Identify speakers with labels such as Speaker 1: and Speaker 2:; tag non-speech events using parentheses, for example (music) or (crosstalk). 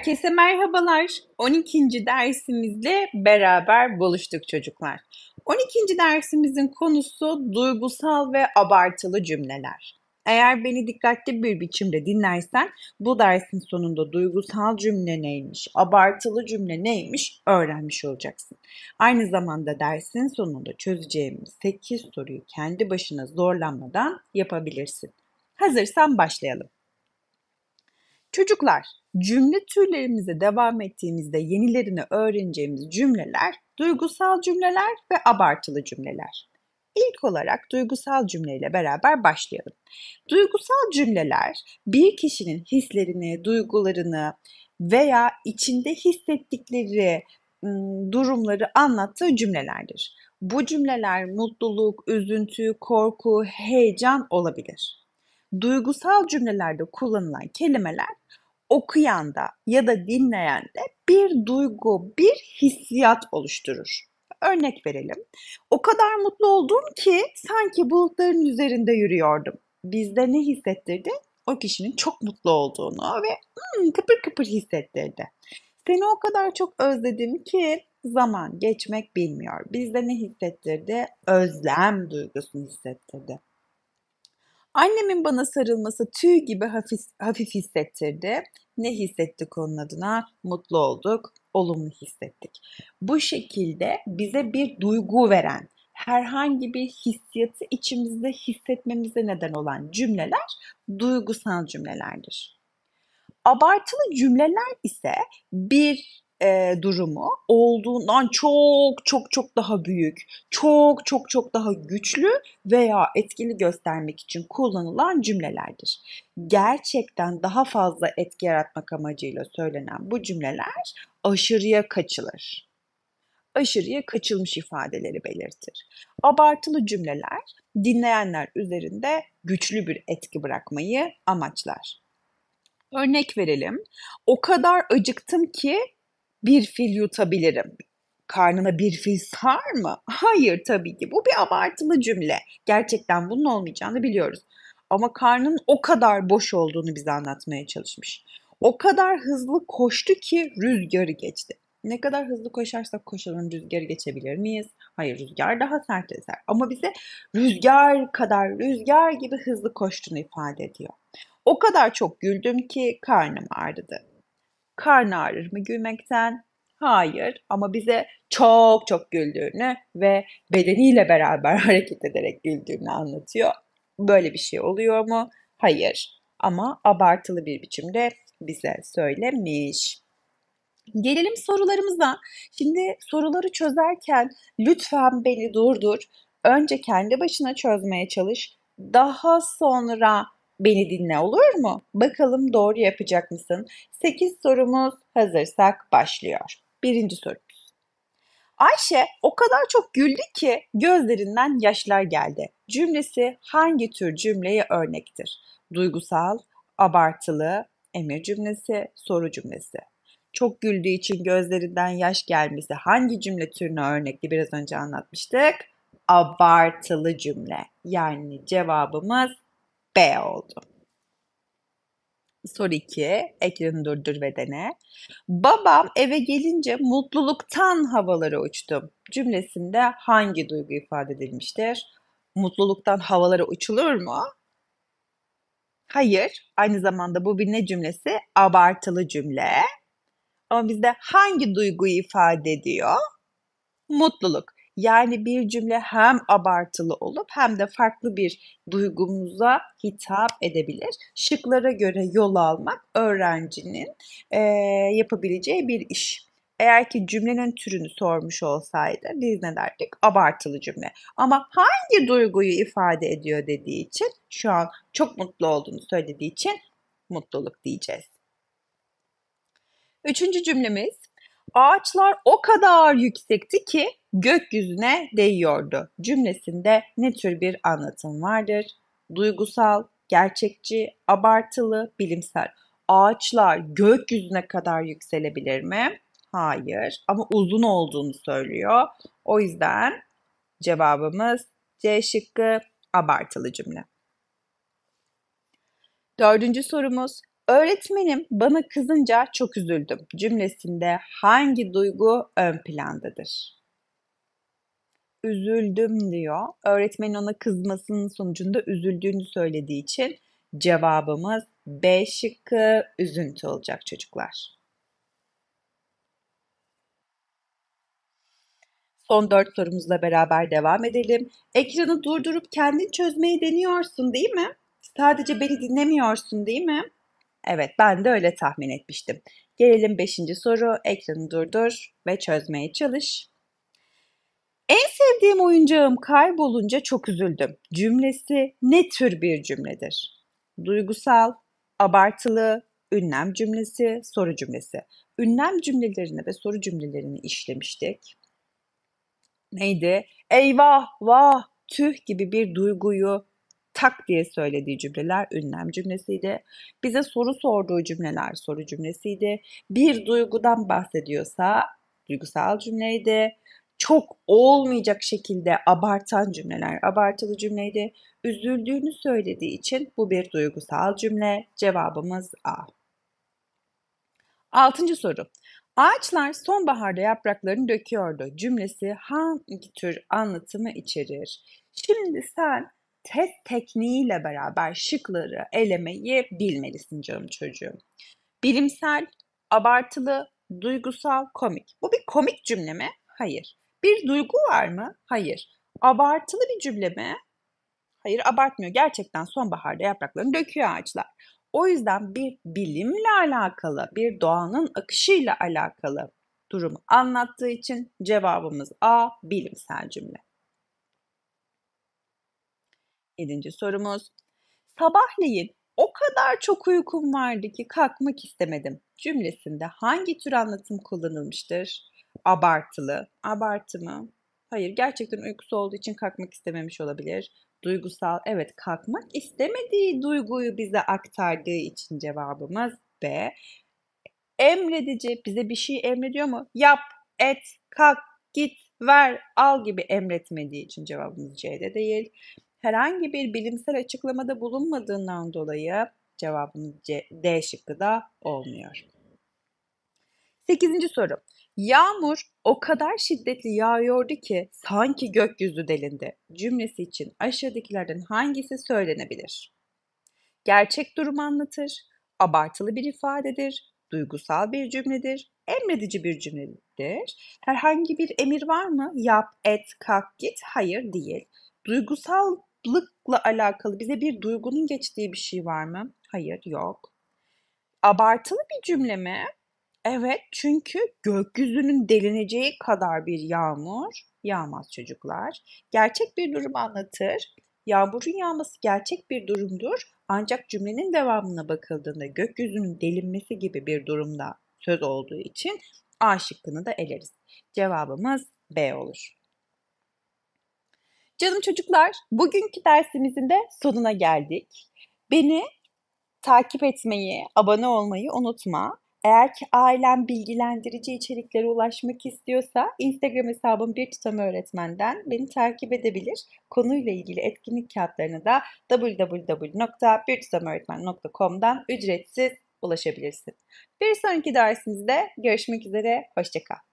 Speaker 1: Herkese merhabalar. 12. dersimizle beraber buluştuk çocuklar. 12. dersimizin konusu duygusal ve abartılı cümleler. Eğer beni dikkatli bir biçimde dinlersen bu dersin sonunda duygusal cümle neymiş, abartılı cümle neymiş öğrenmiş olacaksın. Aynı zamanda dersin sonunda çözeceğimiz 8 soruyu kendi başına zorlanmadan yapabilirsin. Hazırsan başlayalım. Çocuklar, Cümle türlerimize devam ettiğimizde yenilerini öğreneceğimiz cümleler duygusal cümleler ve abartılı cümleler. İlk olarak duygusal cümleyle beraber başlayalım. Duygusal cümleler bir kişinin hislerini, duygularını veya içinde hissettikleri durumları anlattığı cümlelerdir. Bu cümleler mutluluk, üzüntü, korku, heyecan olabilir. Duygusal cümlelerde kullanılan kelimeler okuyan da ya da dinleyen de bir duygu, bir hissiyat oluşturur. Örnek verelim. O kadar mutlu oldum ki sanki bulutların üzerinde yürüyordum. Bizde ne hissettirdi? O kişinin çok mutlu olduğunu ve hmm, kıpır kıpır hissettirdi. Seni o kadar çok özledim ki zaman geçmek bilmiyor. Bizde ne hissettirdi? Özlem duygusunu hissettirdi. Annemin bana sarılması tüy gibi hafif, hafif hissettirdi. Ne hissettik onun adına? Mutlu olduk, olumlu hissettik. Bu şekilde bize bir duygu veren, herhangi bir hissiyatı içimizde hissetmemize neden olan cümleler duygusal cümlelerdir. Abartılı cümleler ise bir e, durumu olduğundan çok çok çok daha büyük, çok çok çok daha güçlü veya etkili göstermek için kullanılan cümlelerdir. Gerçekten daha fazla etki yaratmak amacıyla söylenen bu cümleler aşırıya kaçılır. Aşırıya kaçılmış ifadeleri belirtir. Abartılı cümleler dinleyenler üzerinde güçlü bir etki bırakmayı amaçlar. Örnek verelim. O kadar acıktım ki bir fil yutabilirim. Karnına bir fil sar mı? Hayır tabii ki. Bu bir abartılı cümle. Gerçekten bunun olmayacağını biliyoruz. Ama karnın o kadar boş olduğunu bize anlatmaya çalışmış. O kadar hızlı koştu ki rüzgarı geçti. Ne kadar hızlı koşarsak koşalım rüzgarı geçebilir miyiz? Hayır rüzgar daha sert eser. Ama bize rüzgar kadar rüzgar gibi hızlı koştuğunu ifade ediyor. O kadar çok güldüm ki karnım ağrıdı. Karn ağrır mı gülmekten? Hayır ama bize çok çok güldüğünü ve bedeniyle beraber (laughs) hareket ederek güldüğünü anlatıyor. Böyle bir şey oluyor mu? Hayır ama abartılı bir biçimde bize söylemiş. Gelelim sorularımıza. Şimdi soruları çözerken lütfen beni durdur. Önce kendi başına çözmeye çalış. Daha sonra beni dinle olur mu? Bakalım doğru yapacak mısın? 8 sorumuz hazırsak başlıyor. Birinci sorumuz. Ayşe o kadar çok güldü ki gözlerinden yaşlar geldi. Cümlesi hangi tür cümleye örnektir? Duygusal, abartılı, emir cümlesi, soru cümlesi. Çok güldüğü için gözlerinden yaş gelmesi hangi cümle türüne örnekti biraz önce anlatmıştık. Abartılı cümle. Yani cevabımız B oldu. Soru 2. Ekranı durdur ve dene. Babam eve gelince mutluluktan havalara uçtum. Cümlesinde hangi duygu ifade edilmiştir? Mutluluktan havalara uçulur mu? Hayır. Aynı zamanda bu bir ne cümlesi? Abartılı cümle. Ama bizde hangi duyguyu ifade ediyor? Mutluluk. Yani bir cümle hem abartılı olup hem de farklı bir duygumuza hitap edebilir. Şıklara göre yol almak öğrencinin e, yapabileceği bir iş. Eğer ki cümlenin türünü sormuş olsaydı biz ne derdik? Abartılı cümle. Ama hangi duyguyu ifade ediyor dediği için şu an çok mutlu olduğunu söylediği için mutluluk diyeceğiz. Üçüncü cümlemiz ağaçlar o kadar yüksekti ki gökyüzüne değiyordu cümlesinde ne tür bir anlatım vardır? Duygusal, gerçekçi, abartılı, bilimsel. Ağaçlar gökyüzüne kadar yükselebilir mi? Hayır ama uzun olduğunu söylüyor. O yüzden cevabımız C şıkkı abartılı cümle. Dördüncü sorumuz. Öğretmenim bana kızınca çok üzüldüm cümlesinde hangi duygu ön plandadır? üzüldüm diyor. Öğretmenin ona kızmasının sonucunda üzüldüğünü söylediği için cevabımız B şıkkı üzüntü olacak çocuklar. Son dört sorumuzla beraber devam edelim. Ekranı durdurup kendin çözmeyi deniyorsun değil mi? Sadece beni dinlemiyorsun değil mi? Evet ben de öyle tahmin etmiştim. Gelelim beşinci soru. Ekranı durdur ve çözmeye çalış. En sevdiğim oyuncağım kaybolunca çok üzüldüm. Cümlesi ne tür bir cümledir? Duygusal, abartılı, ünlem cümlesi, soru cümlesi. Ünlem cümlelerini ve soru cümlelerini işlemiştik. Neydi? Eyvah, vah, tüh gibi bir duyguyu tak diye söylediği cümleler ünlem cümlesiydi. Bize soru sorduğu cümleler soru cümlesiydi. Bir duygudan bahsediyorsa duygusal cümleydi çok olmayacak şekilde abartan cümleler. Abartılı cümleydi. Üzüldüğünü söylediği için bu bir duygusal cümle. Cevabımız A. Altıncı soru. Ağaçlar sonbaharda yapraklarını döküyordu. Cümlesi hangi tür anlatımı içerir? Şimdi sen test tekniğiyle beraber şıkları elemeyi bilmelisin canım çocuğum. Bilimsel, abartılı, duygusal, komik. Bu bir komik cümle mi? Hayır. Bir duygu var mı? Hayır. Abartılı bir cümle mi? Hayır abartmıyor. Gerçekten sonbaharda yapraklarını döküyor ağaçlar. O yüzden bir bilimle alakalı, bir doğanın akışıyla alakalı durumu anlattığı için cevabımız A bilimsel cümle. Yedinci sorumuz. Sabahleyin o kadar çok uykum vardı ki kalkmak istemedim. Cümlesinde hangi tür anlatım kullanılmıştır? abartılı. Abartı mı? Hayır, gerçekten uykusu olduğu için kalkmak istememiş olabilir. Duygusal, evet kalkmak istemediği duyguyu bize aktardığı için cevabımız B. Emredici, bize bir şey emrediyor mu? Yap, et, kalk, git, ver, al gibi emretmediği için cevabımız C'de değil. Herhangi bir bilimsel açıklamada bulunmadığından dolayı cevabımız C, D şıkkı da olmuyor. Sekizinci soru. Yağmur o kadar şiddetli yağıyordu ki sanki gökyüzü delindi. Cümlesi için aşağıdakilerden hangisi söylenebilir? Gerçek durumu anlatır, abartılı bir ifadedir, duygusal bir cümledir, emredici bir cümledir. Herhangi bir emir var mı? Yap, et, kalk, git. Hayır değil. Duygusallıkla alakalı bize bir duygunun geçtiği bir şey var mı? Hayır, yok. Abartılı bir cümle mi? Evet, çünkü gökyüzünün delineceği kadar bir yağmur yağmaz çocuklar. Gerçek bir durum anlatır. Yağmurun yağması gerçek bir durumdur. Ancak cümlenin devamına bakıldığında gökyüzünün delinmesi gibi bir durumda söz olduğu için A şıkkını da eleriz. Cevabımız B olur. Canım çocuklar, bugünkü dersimizin de sonuna geldik. Beni takip etmeyi, abone olmayı unutma. Eğer ki ailen bilgilendirici içeriklere ulaşmak istiyorsa Instagram hesabım bir tutam öğretmenden beni takip edebilir. Konuyla ilgili etkinlik kağıtlarını da www.birtutamöğretmen.com'dan ücretsiz ulaşabilirsin. Bir sonraki dersimizde görüşmek üzere, hoşçakal.